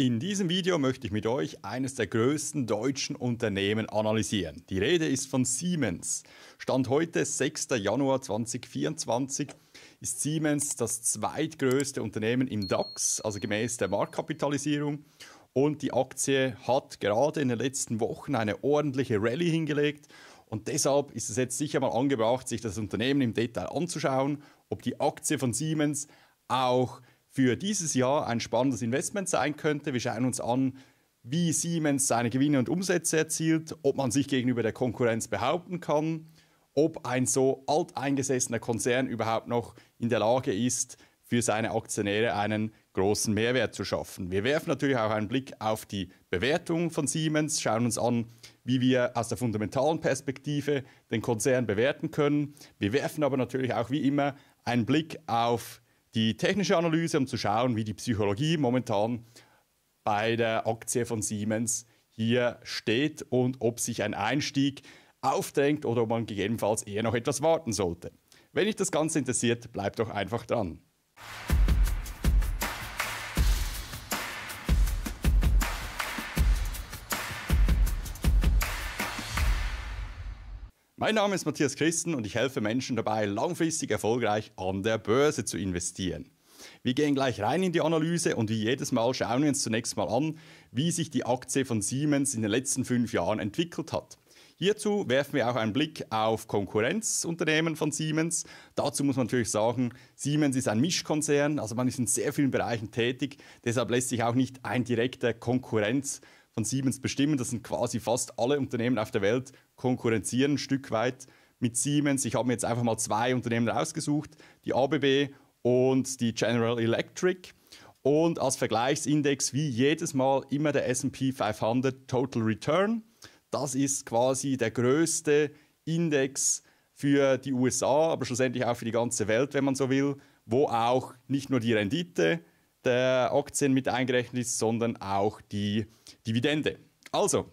In diesem Video möchte ich mit euch eines der größten deutschen Unternehmen analysieren. Die Rede ist von Siemens. Stand heute 6. Januar 2024 ist Siemens das zweitgrößte Unternehmen im DAX, also gemäß der Marktkapitalisierung. Und die Aktie hat gerade in den letzten Wochen eine ordentliche Rallye hingelegt. Und deshalb ist es jetzt sicher mal angebracht, sich das Unternehmen im Detail anzuschauen, ob die Aktie von Siemens auch für dieses Jahr ein spannendes Investment sein könnte. Wir schauen uns an, wie Siemens seine Gewinne und Umsätze erzielt, ob man sich gegenüber der Konkurrenz behaupten kann, ob ein so alteingesessener Konzern überhaupt noch in der Lage ist, für seine Aktionäre einen großen Mehrwert zu schaffen. Wir werfen natürlich auch einen Blick auf die Bewertung von Siemens, schauen uns an, wie wir aus der fundamentalen Perspektive den Konzern bewerten können. Wir werfen aber natürlich auch wie immer einen Blick auf die die technische Analyse, um zu schauen, wie die Psychologie momentan bei der Aktie von Siemens hier steht und ob sich ein Einstieg aufdrängt oder ob man gegebenenfalls eher noch etwas warten sollte. Wenn dich das Ganze interessiert, bleib doch einfach dran. Mein Name ist Matthias Christen und ich helfe Menschen dabei, langfristig erfolgreich an der Börse zu investieren. Wir gehen gleich rein in die Analyse und wie jedes Mal schauen wir uns zunächst mal an, wie sich die Aktie von Siemens in den letzten fünf Jahren entwickelt hat. Hierzu werfen wir auch einen Blick auf Konkurrenzunternehmen von Siemens. Dazu muss man natürlich sagen, Siemens ist ein Mischkonzern, also man ist in sehr vielen Bereichen tätig. Deshalb lässt sich auch nicht ein direkter Konkurrenz von Siemens bestimmen. Das sind quasi fast alle Unternehmen auf der Welt konkurrenzieren ein Stück weit mit Siemens. Ich habe mir jetzt einfach mal zwei Unternehmen rausgesucht, die ABB und die General Electric. Und als Vergleichsindex wie jedes Mal immer der SP 500 Total Return. Das ist quasi der größte Index für die USA, aber schlussendlich auch für die ganze Welt, wenn man so will, wo auch nicht nur die Rendite der Aktien mit eingerechnet ist, sondern auch die Dividende. Also,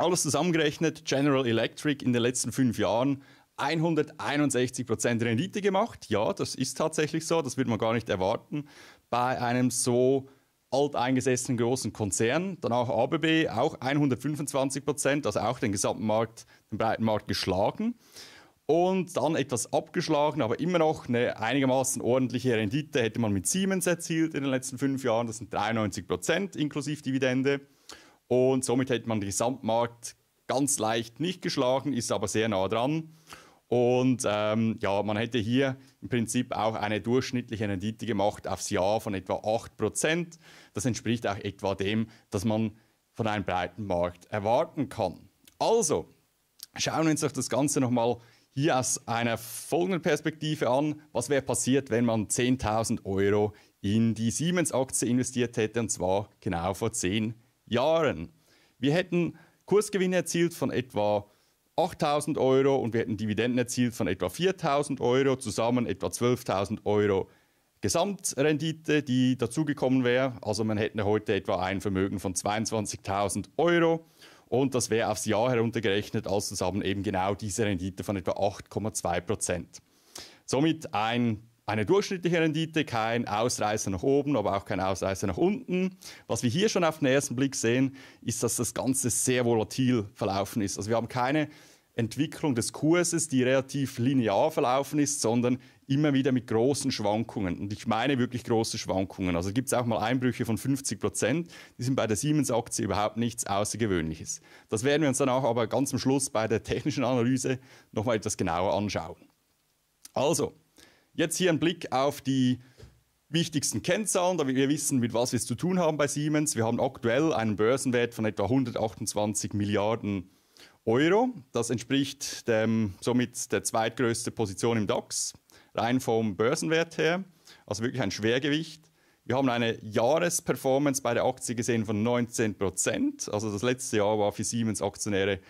alles zusammengerechnet, General Electric in den letzten fünf Jahren 161% Rendite gemacht. Ja, das ist tatsächlich so, das würde man gar nicht erwarten bei einem so alteingesessenen großen Konzern. Danach ABB, auch 125%, also auch den gesamten Markt, den breiten Markt geschlagen. Und dann etwas abgeschlagen, aber immer noch eine einigermaßen ordentliche Rendite hätte man mit Siemens erzielt in den letzten fünf Jahren. Das sind 93% inklusive Dividende. Und somit hätte man den Gesamtmarkt ganz leicht nicht geschlagen, ist aber sehr nah dran. Und ähm, ja, man hätte hier im Prinzip auch eine durchschnittliche Rendite gemacht aufs Jahr von etwa 8%. Das entspricht auch etwa dem, dass man von einem breiten Markt erwarten kann. Also, schauen wir uns doch das Ganze nochmal hier aus einer folgenden Perspektive an. Was wäre passiert, wenn man 10.000 Euro in die Siemens-Aktie investiert hätte, und zwar genau vor 10 Jahren? Jahren. Wir hätten Kursgewinne erzielt von etwa 8.000 Euro und wir hätten Dividenden erzielt von etwa 4.000 Euro, zusammen etwa 12.000 Euro Gesamtrendite, die dazugekommen wäre. Also man hätte heute etwa ein Vermögen von 22.000 Euro und das wäre aufs Jahr heruntergerechnet als zusammen eben genau diese Rendite von etwa 8,2 Prozent. Somit ein eine durchschnittliche Rendite, kein Ausreißer nach oben, aber auch kein Ausreißer nach unten. Was wir hier schon auf den ersten Blick sehen, ist, dass das Ganze sehr volatil verlaufen ist. Also wir haben keine Entwicklung des Kurses, die relativ linear verlaufen ist, sondern immer wieder mit großen Schwankungen. Und ich meine wirklich große Schwankungen. Also gibt es auch mal Einbrüche von 50 Prozent. Die sind bei der Siemens-Aktie überhaupt nichts Außergewöhnliches. Das werden wir uns danach aber ganz am Schluss bei der technischen Analyse nochmal etwas genauer anschauen. Also, Jetzt hier ein Blick auf die wichtigsten Kennzahlen, damit wir wissen, mit was wir es zu tun haben bei Siemens. Wir haben aktuell einen Börsenwert von etwa 128 Milliarden Euro. Das entspricht dem, somit der zweitgrößten Position im DAX, rein vom Börsenwert her. Also wirklich ein Schwergewicht. Wir haben eine Jahresperformance bei der Aktie gesehen von 19 Prozent. Also das letzte Jahr war für Siemens Aktionäre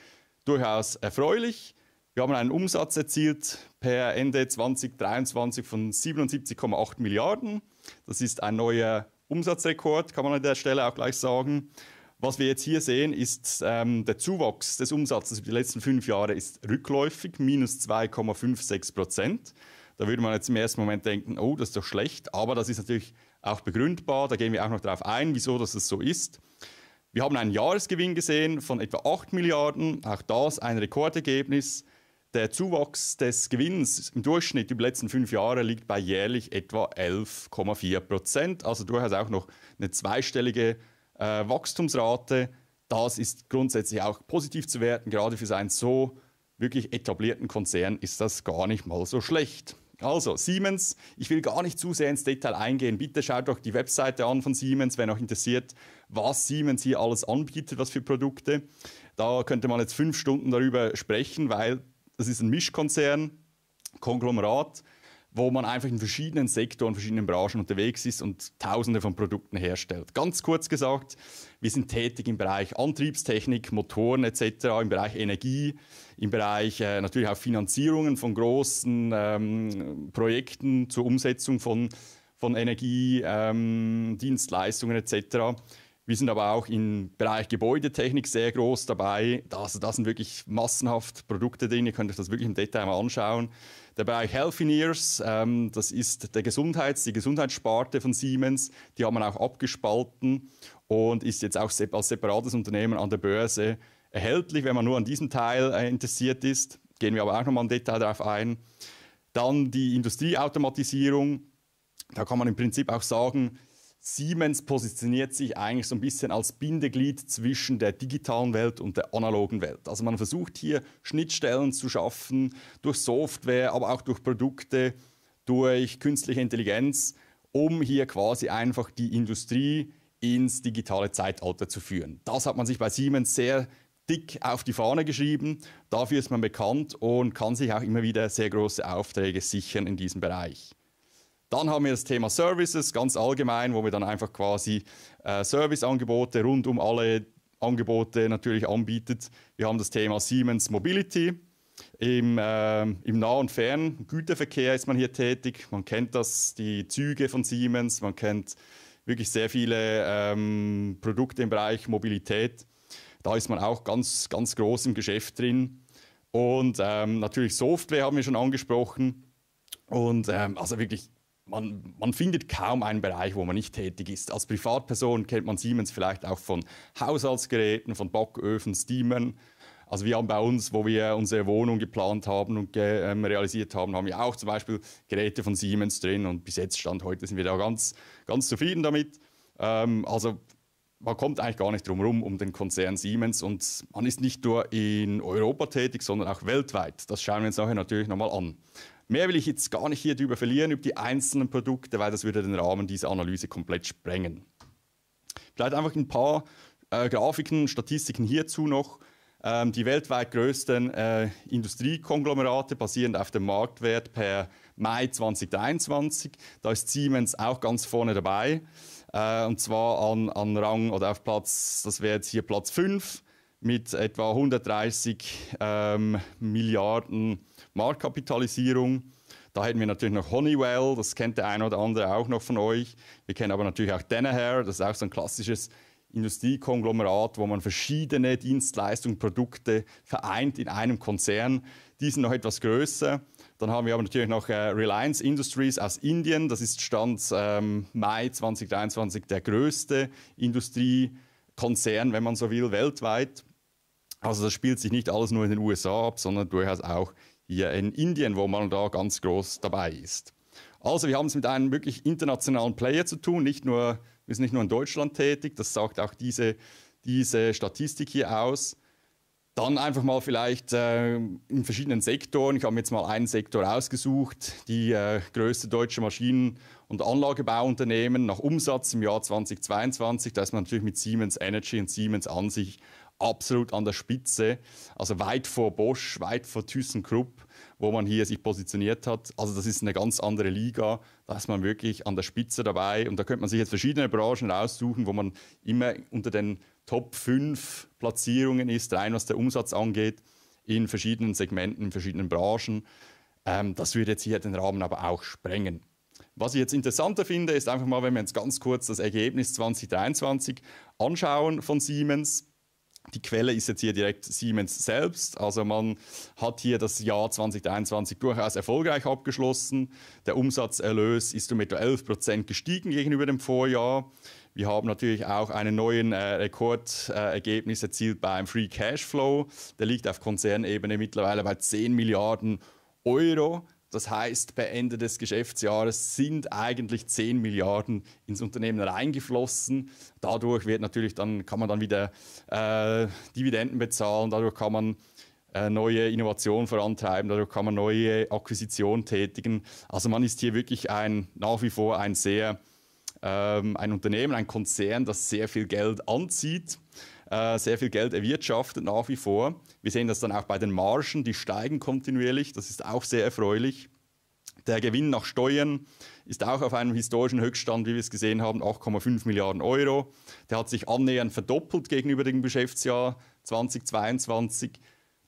durchaus erfreulich. Wir haben einen Umsatz erzielt per Ende 2023 von 77,8 Milliarden. Das ist ein neuer Umsatzrekord, kann man an der Stelle auch gleich sagen. Was wir jetzt hier sehen, ist ähm, der Zuwachs des Umsatzes über die letzten fünf Jahre ist rückläufig, minus 2,56 Prozent. Da würde man jetzt im ersten Moment denken, oh, das ist doch schlecht. Aber das ist natürlich auch begründbar. Da gehen wir auch noch darauf ein, wieso das so ist. Wir haben einen Jahresgewinn gesehen von etwa 8 Milliarden. Auch das ein Rekordergebnis. Der Zuwachs des Gewinns im Durchschnitt über die letzten fünf Jahre liegt bei jährlich etwa 11,4 Prozent, also durchaus auch noch eine zweistellige äh, Wachstumsrate. Das ist grundsätzlich auch positiv zu werten. Gerade für einen so wirklich etablierten Konzern ist das gar nicht mal so schlecht. Also, Siemens, ich will gar nicht zu sehr ins Detail eingehen. Bitte schaut doch die Webseite an von Siemens, wenn euch interessiert, was Siemens hier alles anbietet, was für Produkte. Da könnte man jetzt fünf Stunden darüber sprechen, weil das ist ein Mischkonzern, Konglomerat, wo man einfach in verschiedenen Sektoren, verschiedenen Branchen unterwegs ist und Tausende von Produkten herstellt. Ganz kurz gesagt, wir sind tätig im Bereich Antriebstechnik, Motoren etc., im Bereich Energie, im Bereich äh, natürlich auch Finanzierungen von großen ähm, Projekten zur Umsetzung von, von Energiedienstleistungen ähm, etc. Wir sind aber auch im Bereich Gebäudetechnik sehr groß dabei. Also da sind wirklich massenhaft Produkte drin. Ihr könnt euch das wirklich im Detail mal anschauen. Der Bereich Health Healthineers, ähm, das ist der Gesundheits-, die Gesundheitssparte von Siemens. Die haben man auch abgespalten und ist jetzt auch als separates Unternehmen an der Börse erhältlich, wenn man nur an diesem Teil äh, interessiert ist. Gehen wir aber auch nochmal im Detail darauf ein. Dann die Industrieautomatisierung. Da kann man im Prinzip auch sagen, Siemens positioniert sich eigentlich so ein bisschen als Bindeglied zwischen der digitalen Welt und der analogen Welt. Also man versucht hier Schnittstellen zu schaffen durch Software, aber auch durch Produkte, durch künstliche Intelligenz, um hier quasi einfach die Industrie ins digitale Zeitalter zu führen. Das hat man sich bei Siemens sehr dick auf die Fahne geschrieben. Dafür ist man bekannt und kann sich auch immer wieder sehr große Aufträge sichern in diesem Bereich. Dann haben wir das Thema Services ganz allgemein, wo wir dann einfach quasi äh, Serviceangebote rund um alle Angebote natürlich anbietet. Wir haben das Thema Siemens Mobility. Im, äh, im nah und fern Güterverkehr ist man hier tätig. Man kennt das, die Züge von Siemens, man kennt wirklich sehr viele ähm, Produkte im Bereich Mobilität. Da ist man auch ganz, ganz groß im Geschäft drin. Und ähm, natürlich Software haben wir schon angesprochen. Und ähm, also wirklich man, man, findet kaum einen Bereich, wo man nicht tätig ist. Als Privatperson kennt man Siemens vielleicht auch von Haushaltsgeräten, von Backöfen, Steamern. Also wir haben bei uns, wo wir unsere Wohnung geplant haben und ähm, realisiert haben, haben wir auch zum Beispiel Geräte von Siemens drin und bis jetzt stand heute sind wir da ganz, ganz zufrieden damit. Ähm, also man kommt eigentlich gar nicht drum herum um den Konzern Siemens und man ist nicht nur in Europa tätig, sondern auch weltweit. Das schauen wir uns nachher natürlich nochmal an. Mehr will ich jetzt gar nicht hier drüber verlieren, über die einzelnen Produkte, weil das würde den Rahmen dieser Analyse komplett sprengen. Vielleicht einfach ein paar äh, Grafiken, Statistiken hierzu noch. Ähm, die weltweit größten äh, Industriekonglomerate basierend auf dem Marktwert per Mai 2023. Da ist Siemens auch ganz vorne dabei. Äh, und zwar an, an Rang oder auf Platz, das wäre jetzt hier Platz 5 mit etwa 130 ähm, Milliarden Marktkapitalisierung. Da hätten wir natürlich noch Honeywell, das kennt der eine oder andere auch noch von euch. Wir kennen aber natürlich auch Danaher, das ist auch so ein klassisches Industriekonglomerat, wo man verschiedene Dienstleistungen, Produkte vereint in einem Konzern. Die sind noch etwas größer. Dann haben wir aber natürlich noch äh, Reliance Industries aus Indien. Das ist Stand ähm, Mai 2023 der größte Industriekonzern, wenn man so will, weltweit. Also das spielt sich nicht alles nur in den USA ab, sondern durchaus auch hier in Indien, wo man da ganz groß dabei ist. Also wir haben es mit einem wirklich internationalen Player zu tun, nicht nur, wir sind nicht nur in Deutschland tätig, das sagt auch diese, diese Statistik hier aus. Dann einfach mal vielleicht äh, in verschiedenen Sektoren. Ich habe jetzt mal einen Sektor ausgesucht, die äh, größte deutsche Maschinen- und Anlagebauunternehmen nach Umsatz im Jahr 2022. Da ist man natürlich mit Siemens Energy und Siemens an sich absolut an der Spitze, also weit vor Bosch, weit vor ThyssenKrupp, wo man hier sich positioniert hat. Also das ist eine ganz andere Liga, da ist man wirklich an der Spitze dabei und da könnte man sich jetzt verschiedene Branchen raussuchen, wo man immer unter den Top 5 Platzierungen ist, rein was der Umsatz angeht, in verschiedenen Segmenten, in verschiedenen Branchen. Ähm, das würde jetzt hier den Rahmen aber auch sprengen. Was ich jetzt interessanter finde, ist einfach mal, wenn wir uns ganz kurz das Ergebnis 2023 anschauen von Siemens die Quelle ist jetzt hier direkt Siemens selbst. Also man hat hier das Jahr 2021 durchaus erfolgreich abgeschlossen. Der Umsatzerlös ist um etwa 11 Prozent gestiegen gegenüber dem Vorjahr. Wir haben natürlich auch einen neuen äh, Rekordergebnis äh, erzielt beim Free Cash Flow. Der liegt auf Konzernebene mittlerweile bei 10 Milliarden Euro. Das heißt, bei Ende des Geschäftsjahres sind eigentlich 10 Milliarden ins Unternehmen reingeflossen. Dadurch wird natürlich dann, kann man dann wieder äh, Dividenden bezahlen, dadurch kann man äh, neue Innovationen vorantreiben, dadurch kann man neue Akquisitionen tätigen. Also man ist hier wirklich ein, nach wie vor ein sehr, ähm, ein Unternehmen, ein Konzern, das sehr viel Geld anzieht. Äh, sehr viel Geld erwirtschaftet nach wie vor. Wir sehen das dann auch bei den Margen, die steigen kontinuierlich. Das ist auch sehr erfreulich. Der Gewinn nach Steuern ist auch auf einem historischen Höchststand, wie wir es gesehen haben, 8,5 Milliarden Euro. Der hat sich annähernd verdoppelt gegenüber dem Geschäftsjahr 2022.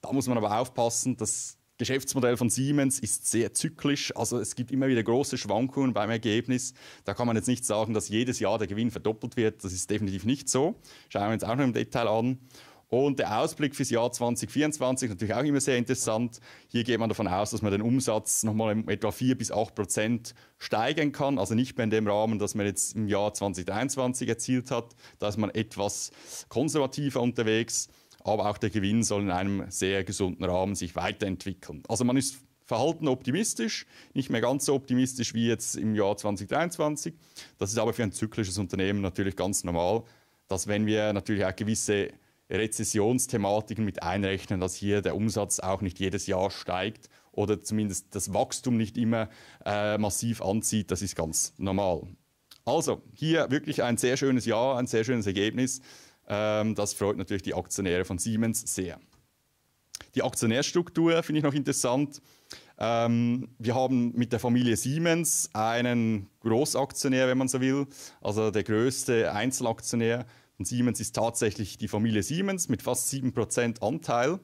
Da muss man aber aufpassen, dass Geschäftsmodell von Siemens ist sehr zyklisch, also es gibt immer wieder große Schwankungen beim Ergebnis. Da kann man jetzt nicht sagen, dass jedes Jahr der Gewinn verdoppelt wird. Das ist definitiv nicht so. Schauen wir uns auch noch im Detail an. Und der Ausblick fürs Jahr 2024 ist natürlich auch immer sehr interessant. Hier geht man davon aus, dass man den Umsatz nochmal um etwa 4 bis 8 Prozent steigern kann. Also nicht mehr in dem Rahmen, das man jetzt im Jahr 2023 erzielt hat. Da ist man etwas konservativer unterwegs aber auch der Gewinn soll in einem sehr gesunden Rahmen sich weiterentwickeln. Also man ist verhalten optimistisch, nicht mehr ganz so optimistisch wie jetzt im Jahr 2023. Das ist aber für ein zyklisches Unternehmen natürlich ganz normal, dass wenn wir natürlich auch gewisse Rezessionsthematiken mit einrechnen, dass hier der Umsatz auch nicht jedes Jahr steigt oder zumindest das Wachstum nicht immer äh, massiv anzieht, das ist ganz normal. Also hier wirklich ein sehr schönes Jahr, ein sehr schönes Ergebnis. Ähm, das freut natürlich die Aktionäre von Siemens sehr. Die Aktionärstruktur finde ich noch interessant. Ähm, wir haben mit der Familie Siemens einen Großaktionär, wenn man so will. Also der größte Einzelaktionär von Siemens ist tatsächlich die Familie Siemens mit fast 7% Anteil.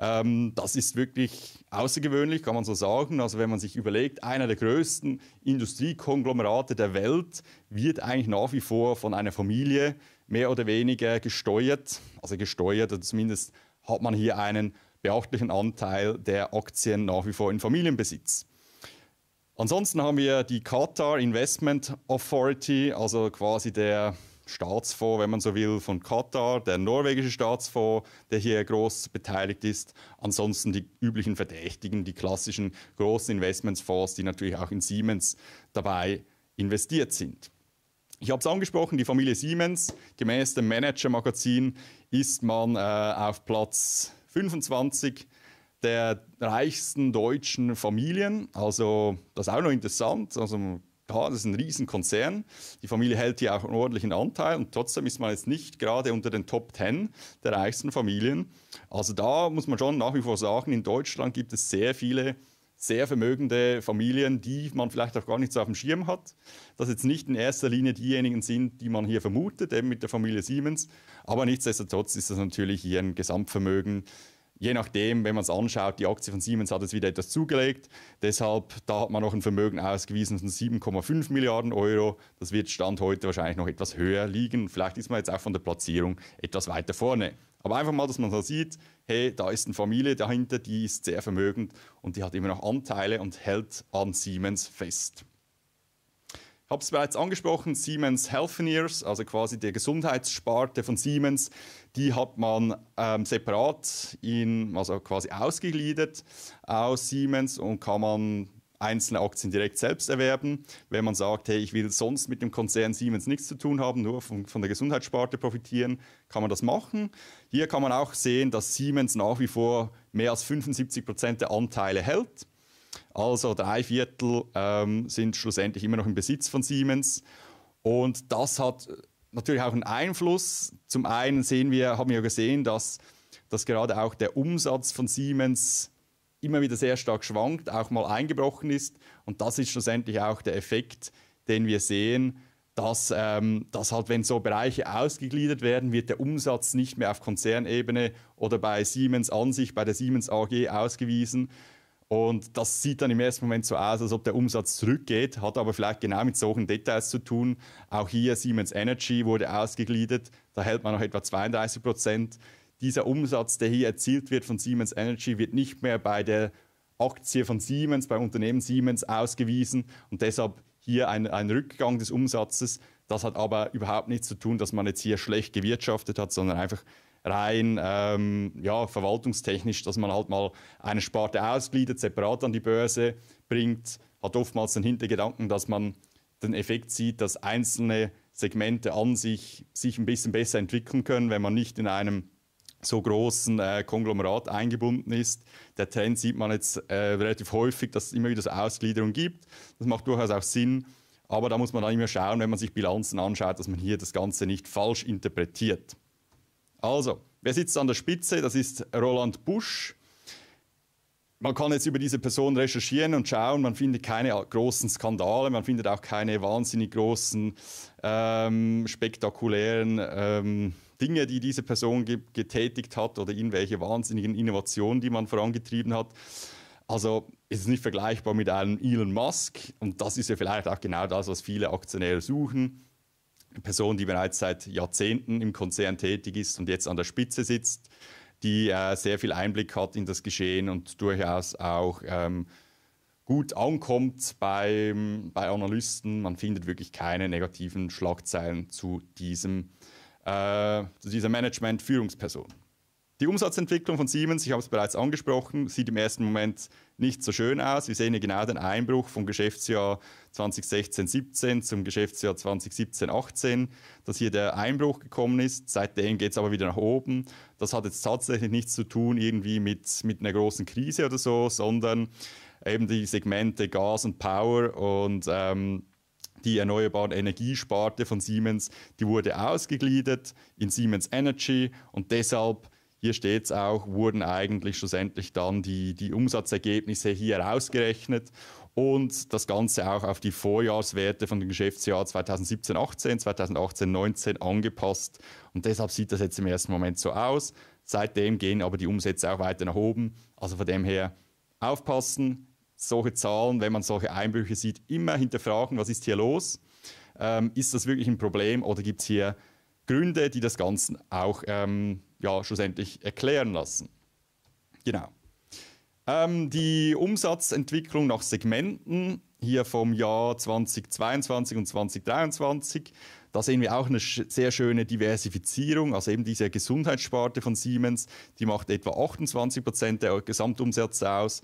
Ähm, das ist wirklich außergewöhnlich, kann man so sagen. Also wenn man sich überlegt, einer der größten Industriekonglomerate der Welt wird eigentlich nach wie vor von einer Familie mehr oder weniger gesteuert, also gesteuert, oder zumindest hat man hier einen beachtlichen Anteil der Aktien nach wie vor in Familienbesitz. Ansonsten haben wir die Qatar Investment Authority, also quasi der Staatsfonds, wenn man so will, von Katar, der norwegische Staatsfonds, der hier groß beteiligt ist. Ansonsten die üblichen Verdächtigen, die klassischen großen Investmentsfonds, die natürlich auch in Siemens dabei investiert sind ich habe es angesprochen, die Familie Siemens, gemäß dem Manager-Magazin, ist man äh, auf Platz 25 der reichsten deutschen Familien. Also das ist auch noch interessant. Also ja, das ist ein Riesenkonzern. Die Familie hält hier auch einen ordentlichen Anteil und trotzdem ist man jetzt nicht gerade unter den Top 10 der reichsten Familien. Also da muss man schon nach wie vor sagen, in Deutschland gibt es sehr viele sehr vermögende Familien, die man vielleicht auch gar nicht so auf dem Schirm hat. Dass jetzt nicht in erster Linie diejenigen sind, die man hier vermutet, eben mit der Familie Siemens. Aber nichtsdestotrotz ist das natürlich hier ein Gesamtvermögen. Je nachdem, wenn man es anschaut, die Aktie von Siemens hat es wieder etwas zugelegt. Deshalb, da hat man noch ein Vermögen ausgewiesen von 7,5 Milliarden Euro. Das wird Stand heute wahrscheinlich noch etwas höher liegen. Vielleicht ist man jetzt auch von der Platzierung etwas weiter vorne. Aber einfach mal, dass man so sieht, hey, da ist eine Familie dahinter, die ist sehr vermögend und die hat immer noch Anteile und hält an Siemens fest. Ich habe es bereits angesprochen, Siemens Healthineers, also quasi der Gesundheitssparte von Siemens, die hat man ähm, separat in, also quasi ausgegliedert aus Siemens und kann man einzelne Aktien direkt selbst erwerben. Wenn man sagt, hey, ich will sonst mit dem Konzern Siemens nichts zu tun haben, nur von, von der Gesundheitssparte profitieren, kann man das machen. Hier kann man auch sehen, dass Siemens nach wie vor mehr als 75 Prozent der Anteile hält. Also drei Viertel ähm, sind schlussendlich immer noch im Besitz von Siemens. Und das hat natürlich auch einen Einfluss. Zum einen sehen wir, haben wir ja gesehen, dass, dass gerade auch der Umsatz von Siemens immer wieder sehr stark schwankt, auch mal eingebrochen ist. Und das ist schlussendlich auch der Effekt, den wir sehen, dass, ähm, dass halt, wenn so Bereiche ausgegliedert werden, wird der Umsatz nicht mehr auf Konzernebene oder bei Siemens an sich, bei der Siemens AG ausgewiesen. Und das sieht dann im ersten Moment so aus, als ob der Umsatz zurückgeht, hat aber vielleicht genau mit solchen Details zu tun. Auch hier Siemens Energy wurde ausgegliedert, da hält man noch etwa 32 Prozent dieser Umsatz, der hier erzielt wird von Siemens Energy, wird nicht mehr bei der Aktie von Siemens, beim Unternehmen Siemens ausgewiesen und deshalb hier ein, ein Rückgang des Umsatzes. Das hat aber überhaupt nichts zu tun, dass man jetzt hier schlecht gewirtschaftet hat, sondern einfach rein ähm, ja, verwaltungstechnisch, dass man halt mal eine Sparte ausgliedert, separat an die Börse bringt, hat oftmals den Hintergedanken, dass man den Effekt sieht, dass einzelne Segmente an sich sich ein bisschen besser entwickeln können, wenn man nicht in einem so großen äh, Konglomerat eingebunden ist. Der Trend sieht man jetzt äh, relativ häufig, dass es immer wieder so Ausgliederung gibt. Das macht durchaus auch Sinn. Aber da muss man dann immer schauen, wenn man sich Bilanzen anschaut, dass man hier das Ganze nicht falsch interpretiert. Also, wer sitzt an der Spitze? Das ist Roland Busch. Man kann jetzt über diese Person recherchieren und schauen, man findet keine großen Skandale, man findet auch keine wahnsinnig großen, ähm, spektakulären ähm, Dinge, die diese Person ge getätigt hat oder irgendwelche wahnsinnigen Innovationen, die man vorangetrieben hat. Also ist es nicht vergleichbar mit einem Elon Musk und das ist ja vielleicht auch genau das, was viele Aktionäre suchen. Eine Person, die bereits seit Jahrzehnten im Konzern tätig ist und jetzt an der Spitze sitzt, die äh, sehr viel Einblick hat in das Geschehen und durchaus auch ähm, gut ankommt beim, bei Analysten. Man findet wirklich keine negativen Schlagzeilen zu diesem Thema äh, dieser Management-Führungsperson. Die Umsatzentwicklung von Siemens, ich habe es bereits angesprochen, sieht im ersten Moment nicht so schön aus. Wir sehen hier genau den Einbruch vom Geschäftsjahr 2016-17 zum Geschäftsjahr 2017-18, dass hier der Einbruch gekommen ist. Seitdem geht es aber wieder nach oben. Das hat jetzt tatsächlich nichts zu tun irgendwie mit, mit einer großen Krise oder so, sondern eben die Segmente Gas und Power und ähm, die erneuerbare Energiesparte von Siemens, die wurde ausgegliedert in Siemens Energy und deshalb hier steht es auch, wurden eigentlich schlussendlich dann die, die Umsatzergebnisse hier ausgerechnet und das Ganze auch auf die Vorjahrswerte von dem Geschäftsjahr 2017-18, 2018-19 angepasst. Und deshalb sieht das jetzt im ersten Moment so aus. Seitdem gehen aber die Umsätze auch weiter nach oben. Also von dem her aufpassen, solche Zahlen, wenn man solche Einbrüche sieht, immer hinterfragen, was ist hier los? Ähm, ist das wirklich ein Problem oder gibt es hier Gründe, die das Ganze auch ähm, ja, schlussendlich erklären lassen? Genau. Ähm, die Umsatzentwicklung nach Segmenten hier vom Jahr 2022 und 2023. Da sehen wir auch eine sehr schöne Diversifizierung. Also eben diese Gesundheitssparte von Siemens, die macht etwa 28 Prozent der Gesamtumsätze aus.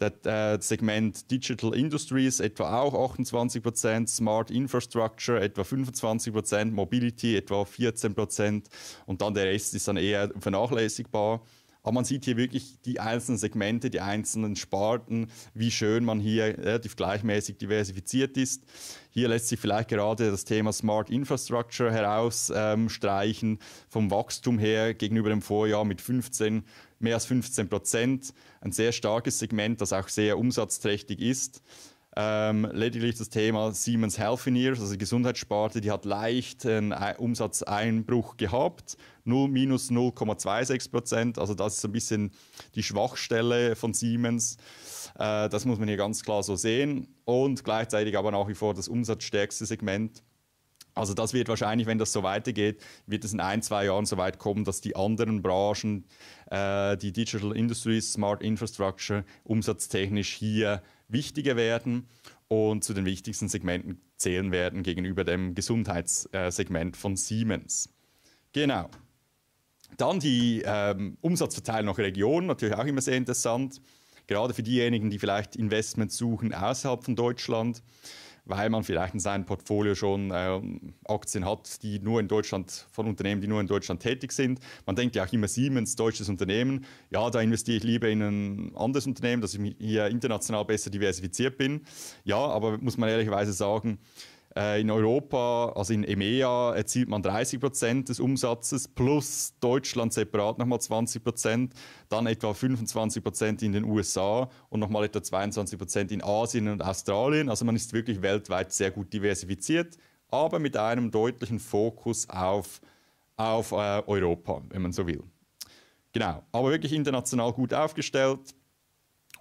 Das äh, Segment Digital Industries etwa auch 28 Smart Infrastructure etwa 25 Mobility etwa 14 und dann der Rest ist dann eher vernachlässigbar. Aber man sieht hier wirklich die einzelnen Segmente, die einzelnen Sparten, wie schön man hier relativ gleichmäßig diversifiziert ist. Hier lässt sich vielleicht gerade das Thema Smart Infrastructure herausstreichen, ähm, vom Wachstum her gegenüber dem Vorjahr mit 15, mehr als 15 Prozent. Ein sehr starkes Segment, das auch sehr umsatzträchtig ist. Ähm, lediglich das Thema Siemens Healthineers, also die Gesundheitssparte, die hat leicht einen äh, Umsatzeinbruch gehabt, 0, minus 0,26 Prozent. Also das ist ein bisschen die Schwachstelle von Siemens. Äh, das muss man hier ganz klar so sehen. Und gleichzeitig aber nach wie vor das umsatzstärkste Segment. Also das wird wahrscheinlich, wenn das so weitergeht, wird es in ein, zwei Jahren so weit kommen, dass die anderen Branchen, äh, die Digital Industries, Smart Infrastructure, umsatztechnisch hier wichtiger werden und zu den wichtigsten Segmenten zählen werden gegenüber dem Gesundheitssegment von Siemens. Genau. Dann die ähm, Umsatzverteilung nach Regionen, natürlich auch immer sehr interessant, gerade für diejenigen, die vielleicht Investments suchen außerhalb von Deutschland weil man vielleicht in seinem Portfolio schon äh, Aktien hat, die nur in Deutschland, von Unternehmen, die nur in Deutschland tätig sind. Man denkt ja auch immer Siemens, deutsches Unternehmen. Ja, da investiere ich lieber in ein anderes Unternehmen, dass ich hier international besser diversifiziert bin. Ja, aber muss man ehrlicherweise sagen, äh, in Europa, also in EMEA, erzielt man 30 Prozent des Umsatzes plus Deutschland separat nochmal 20 Prozent, dann etwa 25 Prozent in den USA und nochmal etwa 22 Prozent in Asien und Australien. Also man ist wirklich weltweit sehr gut diversifiziert, aber mit einem deutlichen Fokus auf, auf äh, Europa, wenn man so will. Genau, aber wirklich international gut aufgestellt.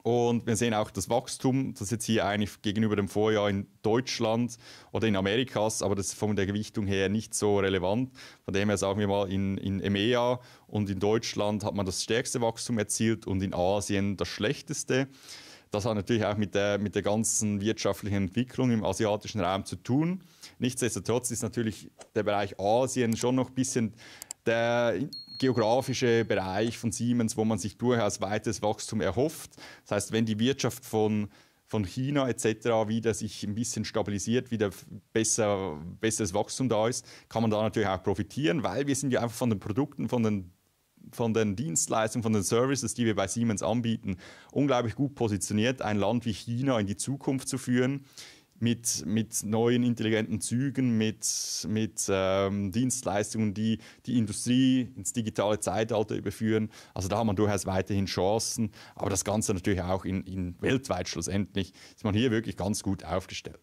Und wir sehen auch das Wachstum, das jetzt hier eigentlich gegenüber dem Vorjahr in Deutschland oder in Amerikas, aber das ist von der Gewichtung her nicht so relevant. Von dem her sagen wir mal, in, in EMEA und in Deutschland hat man das stärkste Wachstum erzielt und in Asien das schlechteste. Das hat natürlich auch mit der, mit der ganzen wirtschaftlichen Entwicklung im asiatischen Raum zu tun. Nichtsdestotrotz ist natürlich der Bereich Asien schon noch ein bisschen der geografische Bereich von Siemens, wo man sich durchaus weites Wachstum erhofft. Das heißt, wenn die Wirtschaft von von China etc. wieder sich ein bisschen stabilisiert, wieder besser, besseres Wachstum da ist, kann man da natürlich auch profitieren, weil wir sind ja einfach von den Produkten, von den von den Dienstleistungen, von den Services, die wir bei Siemens anbieten, unglaublich gut positioniert, ein Land wie China in die Zukunft zu führen, mit, mit neuen intelligenten Zügen, mit, mit ähm, Dienstleistungen, die die Industrie ins digitale Zeitalter überführen. Also da haben wir durchaus weiterhin Chancen, aber das Ganze natürlich auch in, in weltweit schlussendlich ist man hier wirklich ganz gut aufgestellt.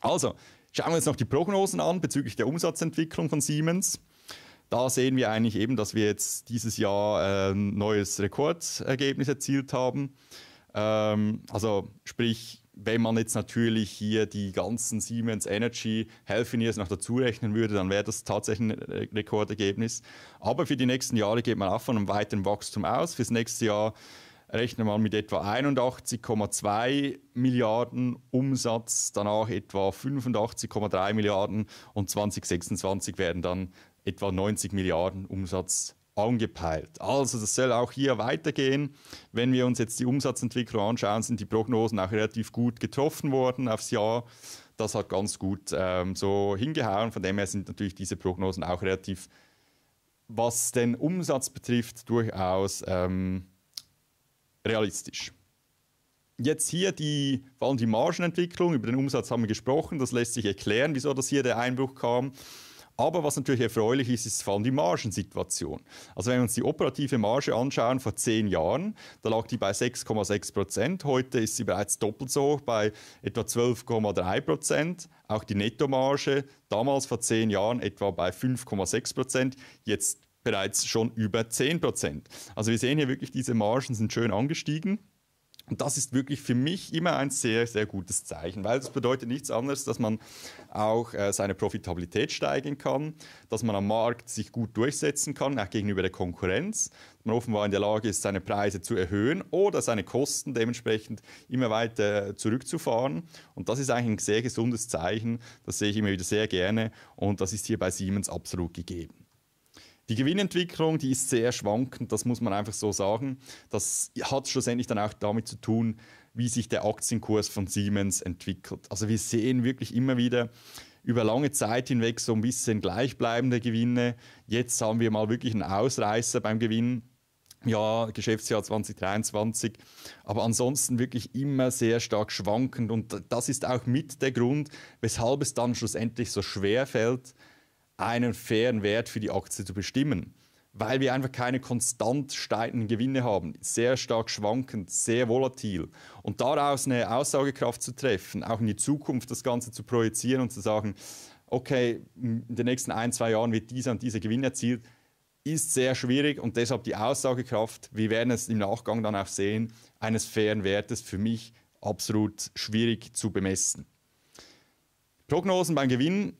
Also, schauen wir uns noch die Prognosen an bezüglich der Umsatzentwicklung von Siemens. Da sehen wir eigentlich eben, dass wir jetzt dieses Jahr ein äh, neues Rekordergebnis erzielt haben. Ähm, also sprich, wenn man jetzt natürlich hier die ganzen Siemens Energy Healthineers noch dazu rechnen würde, dann wäre das tatsächlich ein äh, Rekordergebnis. Aber für die nächsten Jahre geht man auch von einem weiteren Wachstum aus. Fürs nächste Jahr rechnet man mit etwa 81,2 Milliarden Umsatz, danach etwa 85,3 Milliarden und 2026 werden dann etwa 90 Milliarden Umsatz angepeilt. Also das soll auch hier weitergehen. Wenn wir uns jetzt die Umsatzentwicklung anschauen, sind die Prognosen auch relativ gut getroffen worden aufs Jahr. Das hat ganz gut ähm, so hingehauen. Von dem her sind natürlich diese Prognosen auch relativ, was den Umsatz betrifft, durchaus ähm, realistisch. Jetzt hier die, vor allem die Margenentwicklung, über den Umsatz haben wir gesprochen, das lässt sich erklären, wieso das hier der Einbruch kam. Aber was natürlich erfreulich ist, ist vor allem die Margensituation. Also wenn wir uns die operative Marge anschauen vor zehn Jahren, da lag die bei 6,6 Prozent. Heute ist sie bereits doppelt so hoch bei etwa 12,3 Prozent. Auch die Nettomarge damals vor zehn Jahren etwa bei 5,6 Prozent. Jetzt bereits schon über 10 Prozent. Also wir sehen hier wirklich, diese Margen sind schön angestiegen. Und das ist wirklich für mich immer ein sehr, sehr gutes Zeichen, weil das bedeutet nichts anderes, dass man auch äh, seine Profitabilität steigern kann, dass man am Markt sich gut durchsetzen kann, auch gegenüber der Konkurrenz, dass man offenbar in der Lage ist, seine Preise zu erhöhen oder seine Kosten dementsprechend immer weiter zurückzufahren. Und das ist eigentlich ein sehr gesundes Zeichen, das sehe ich immer wieder sehr gerne und das ist hier bei Siemens absolut gegeben. Die Gewinnentwicklung, die ist sehr schwankend, das muss man einfach so sagen. Das hat schlussendlich dann auch damit zu tun, wie sich der Aktienkurs von Siemens entwickelt. Also wir sehen wirklich immer wieder über lange Zeit hinweg so ein bisschen gleichbleibende Gewinne. Jetzt haben wir mal wirklich einen Ausreißer beim Gewinn. Ja, Geschäftsjahr 2023. Aber ansonsten wirklich immer sehr stark schwankend. Und das ist auch mit der Grund, weshalb es dann schlussendlich so schwer fällt, einen fairen Wert für die Aktie zu bestimmen, weil wir einfach keine konstant steigenden Gewinne haben, sehr stark schwankend, sehr volatil. Und daraus eine Aussagekraft zu treffen, auch in die Zukunft das Ganze zu projizieren und zu sagen, okay, in den nächsten ein, zwei Jahren wird dieser und dieser Gewinn erzielt, ist sehr schwierig und deshalb die Aussagekraft, wir werden es im Nachgang dann auch sehen, eines fairen Wertes für mich absolut schwierig zu bemessen. Prognosen beim Gewinn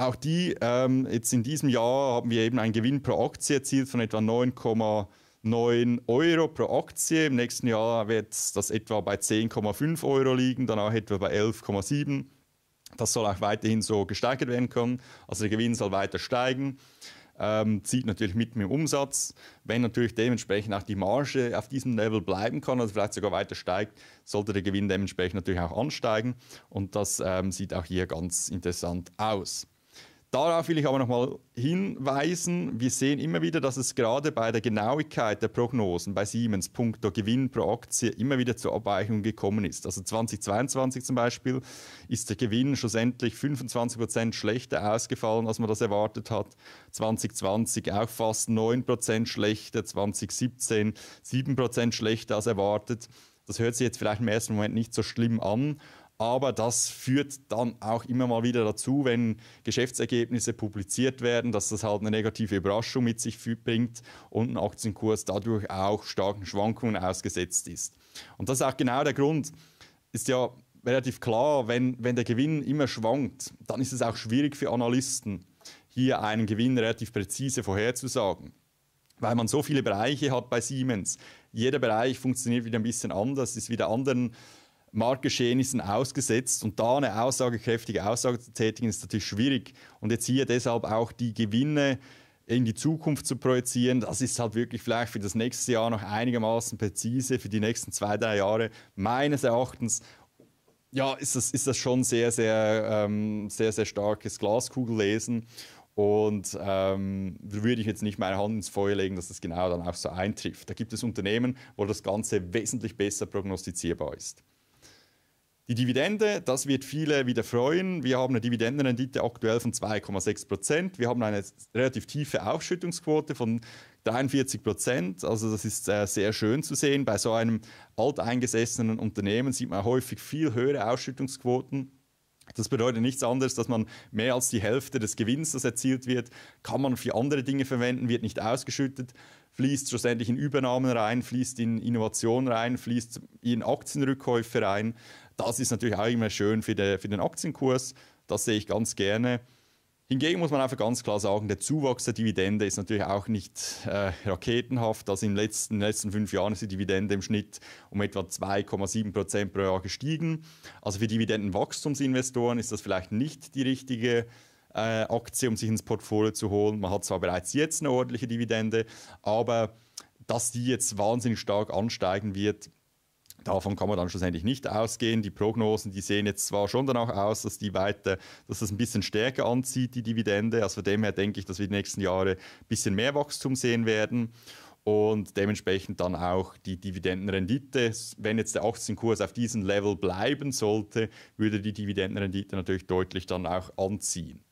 auch die, ähm, jetzt in diesem Jahr haben wir eben einen Gewinn pro Aktie erzielt von etwa 9,9 Euro pro Aktie. Im nächsten Jahr wird das etwa bei 10,5 Euro liegen, danach etwa bei 11,7. Das soll auch weiterhin so gesteigert werden können. Also der Gewinn soll weiter steigen. Ähm, zieht natürlich mit mit dem Umsatz. Wenn natürlich dementsprechend auch die Marge auf diesem Level bleiben kann also vielleicht sogar weiter steigt, sollte der Gewinn dementsprechend natürlich auch ansteigen. Und das ähm, sieht auch hier ganz interessant aus. Darauf will ich aber nochmal hinweisen, wir sehen immer wieder, dass es gerade bei der Genauigkeit der Prognosen bei Siemens punkto Gewinn pro Aktie immer wieder zu Abweichungen gekommen ist. Also 2022 zum Beispiel ist der Gewinn schlussendlich 25% Prozent schlechter ausgefallen, als man das erwartet hat. 2020 auch fast 9% Prozent schlechter, 2017 7% Prozent schlechter als erwartet. Das hört sich jetzt vielleicht im ersten Moment nicht so schlimm an, aber das führt dann auch immer mal wieder dazu, wenn Geschäftsergebnisse publiziert werden, dass das halt eine negative Überraschung mit sich bringt und ein Aktienkurs dadurch auch starken Schwankungen ausgesetzt ist. Und das ist auch genau der Grund, ist ja relativ klar, wenn, wenn der Gewinn immer schwankt, dann ist es auch schwierig für Analysten, hier einen Gewinn relativ präzise vorherzusagen weil man so viele Bereiche hat bei Siemens. Jeder Bereich funktioniert wieder ein bisschen anders, ist wieder anderen Marktgeschehnissen ausgesetzt und da eine aussagekräftige Aussage zu tätigen, ist natürlich schwierig. Und jetzt hier deshalb auch die Gewinne in die Zukunft zu projizieren, das ist halt wirklich vielleicht für das nächste Jahr noch einigermaßen präzise, für die nächsten zwei, drei Jahre meines Erachtens. Ja, ist das, ist das schon sehr, sehr, ähm, sehr, sehr starkes Glaskugellesen. Und ähm, würde ich jetzt nicht meine Hand ins Feuer legen, dass das genau dann auch so eintrifft. Da gibt es Unternehmen, wo das Ganze wesentlich besser prognostizierbar ist. Die Dividende, das wird viele wieder freuen. Wir haben eine Dividendenrendite aktuell von 2,6 Prozent. Wir haben eine relativ tiefe Aufschüttungsquote von 43 Prozent. Also das ist äh, sehr schön zu sehen. Bei so einem alteingesessenen Unternehmen sieht man häufig viel höhere Ausschüttungsquoten. Das bedeutet nichts anderes, dass man mehr als die Hälfte des Gewinns, das erzielt wird, kann man für andere Dinge verwenden, wird nicht ausgeschüttet, fließt schlussendlich in Übernahmen rein, fließt in Innovation rein, fließt in Aktienrückkäufe rein. Das ist natürlich auch immer schön für, die, für den Aktienkurs. Das sehe ich ganz gerne. Hingegen muss man einfach ganz klar sagen, der Zuwachs der Dividende ist natürlich auch nicht äh, raketenhaft. Also in den, letzten, in den letzten fünf Jahren ist die Dividende im Schnitt um etwa 2,7 Prozent pro Jahr gestiegen. Also für Dividendenwachstumsinvestoren ist das vielleicht nicht die richtige äh, Aktie, um sich ins Portfolio zu holen. Man hat zwar bereits jetzt eine ordentliche Dividende, aber dass die jetzt wahnsinnig stark ansteigen wird, Davon kann man dann schlussendlich nicht ausgehen. Die Prognosen, die sehen jetzt zwar schon danach aus, dass die weiter, dass das ein bisschen stärker anzieht, die Dividende. Also von dem her denke ich, dass wir die nächsten Jahre ein bisschen mehr Wachstum sehen werden und dementsprechend dann auch die Dividendenrendite. Wenn jetzt der Aktienkurs auf diesem Level bleiben sollte, würde die Dividendenrendite natürlich deutlich dann auch anziehen.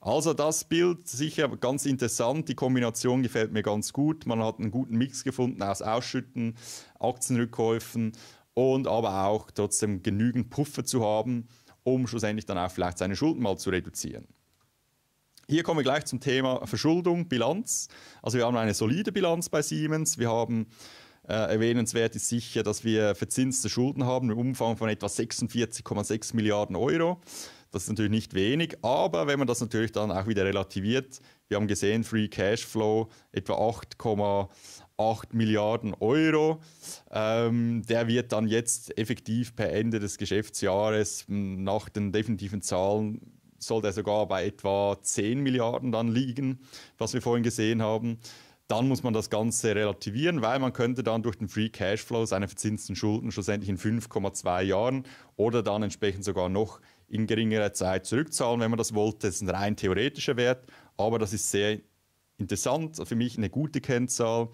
Also das Bild sicher ganz interessant. Die Kombination gefällt mir ganz gut. Man hat einen guten Mix gefunden aus Ausschütten, Aktienrückkäufen und aber auch trotzdem genügend Puffer zu haben, um schlussendlich dann auch vielleicht seine Schulden mal zu reduzieren. Hier kommen wir gleich zum Thema Verschuldung, Bilanz. Also wir haben eine solide Bilanz bei Siemens. Wir haben äh, erwähnenswert ist sicher, dass wir verzinste Schulden haben im Umfang von etwa 46,6 Milliarden Euro. Das ist natürlich nicht wenig, aber wenn man das natürlich dann auch wieder relativiert, wir haben gesehen, Free Cash Flow etwa 8,8 Milliarden Euro. Ähm, der wird dann jetzt effektiv per Ende des Geschäftsjahres hm, nach den definitiven Zahlen soll der sogar bei etwa 10 Milliarden dann liegen, was wir vorhin gesehen haben dann muss man das Ganze relativieren, weil man könnte dann durch den Free Cash Flow seine verzinsten Schulden schlussendlich in 5,2 Jahren oder dann entsprechend sogar noch in geringerer Zeit zurückzahlen, wenn man das wollte. Das ist ein rein theoretischer Wert, aber das ist sehr interessant, also für mich eine gute Kennzahl,